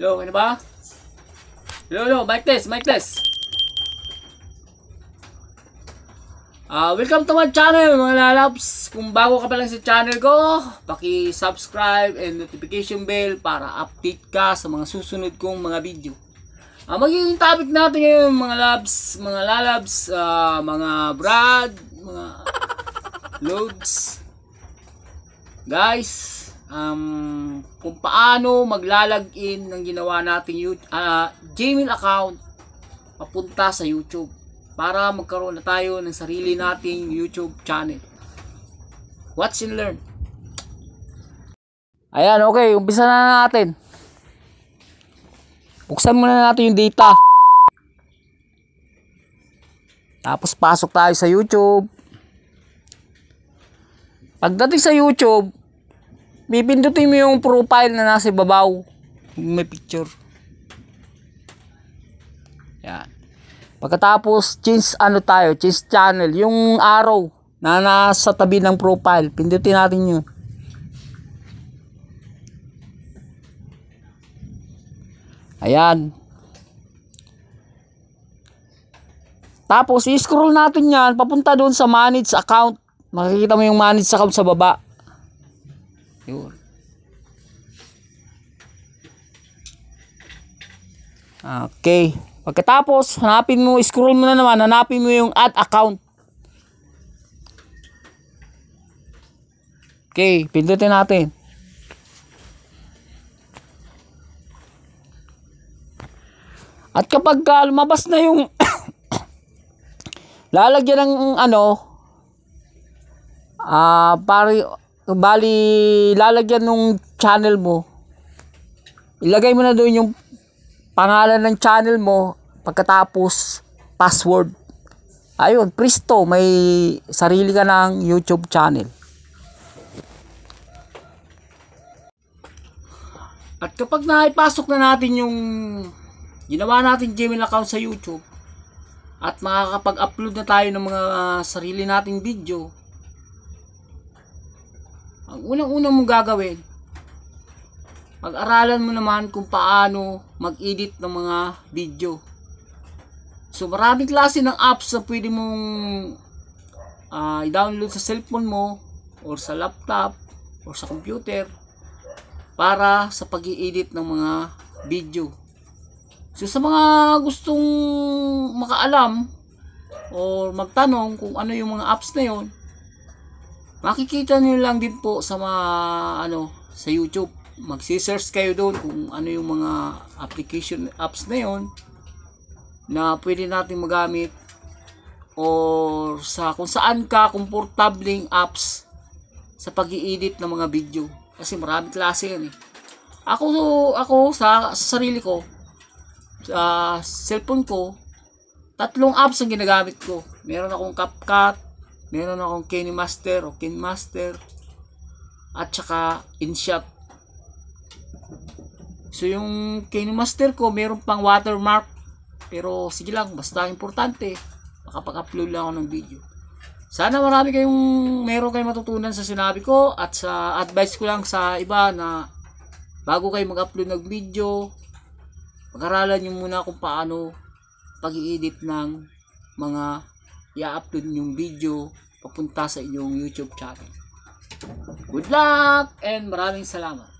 Hello, ano ba? Hello, hello, mic test, mic test. Uh, welcome to my channel mga lalaps. Kung bago ka pa lang sa channel ko, paki-subscribe and notification bell para update ka sa mga susunod kong mga video. Uh, magiging topic natin ngayon mga labs, mga lalabs, uh, mga brad, mga loads. Guys, um, kung paano maglalagin ng ginawa natin uh, ah, Gmail account papunta sa YouTube para magkaroon na tayo ng sarili nating YouTube channel. Watch and learn. Ayan, okay. Umpisa na natin. Buksan muna natin yung data. Tapos pasok tayo sa YouTube. Pagdating sa YouTube, Pipindutin mo yung profile na nasa ibabaw. May picture. Yan. Pagkatapos, change ano tayo, change channel. Yung arrow na nasa tabi ng profile, pindutin natin yun. Ayan. Tapos, i-scroll natin yan, papunta doon sa manage account. Makikita mo yung manage account sa baba. Yun. Okay. Pagkatapos, hanapin mo, scroll mo na naman, hanapin mo yung add account. Okay, pindutin natin. At kapag uh, lumabas na yung lalagyan ng ano ah uh, pare So, bali, lalagyan nung channel mo. Ilagay mo na doon yung pangalan ng channel mo. Pagkatapos, password. Ayun, presto, may sarili ka ng YouTube channel. At kapag naipasok na natin yung ginawa natin Gmail account sa YouTube at makakapag-upload na tayo ng mga ah, sarili nating video, ang unang-unang mong gagawin, mag aralan mo naman kung paano mag-edit ng mga video. So maraming klase ng apps na pwede mong uh, i-download sa cellphone mo or sa laptop or sa computer para sa pag edit ng mga video. So sa mga gustong makaalam or magtanong kung ano yung mga apps na yon, Makikita niyo lang din po sa mga, ano, sa YouTube. Magsi-search kayo doon kung ano yung mga application apps na yon na pwede natin magamit or sa kung saan ka komportabling apps sa pag edit ng mga video kasi marami klase yan eh ako ako sa, sa sarili ko sa cellphone ko tatlong apps ang ginagamit ko meron akong CapCut Meron akong Kenny Master o Ken Master at saka InShot. So yung Kenny Master ko, meron pang watermark. Pero sige lang, basta importante, makapag-upload lang ako ng video. Sana marami kayong meron kayong matutunan sa sinabi ko at sa advice ko lang sa iba na bago kayo mag-upload ng video, pag-aralan nyo muna kung paano pag-i-edit ng mga i-upload yung video papunta sa inyong YouTube channel. Good luck and maraming salamat.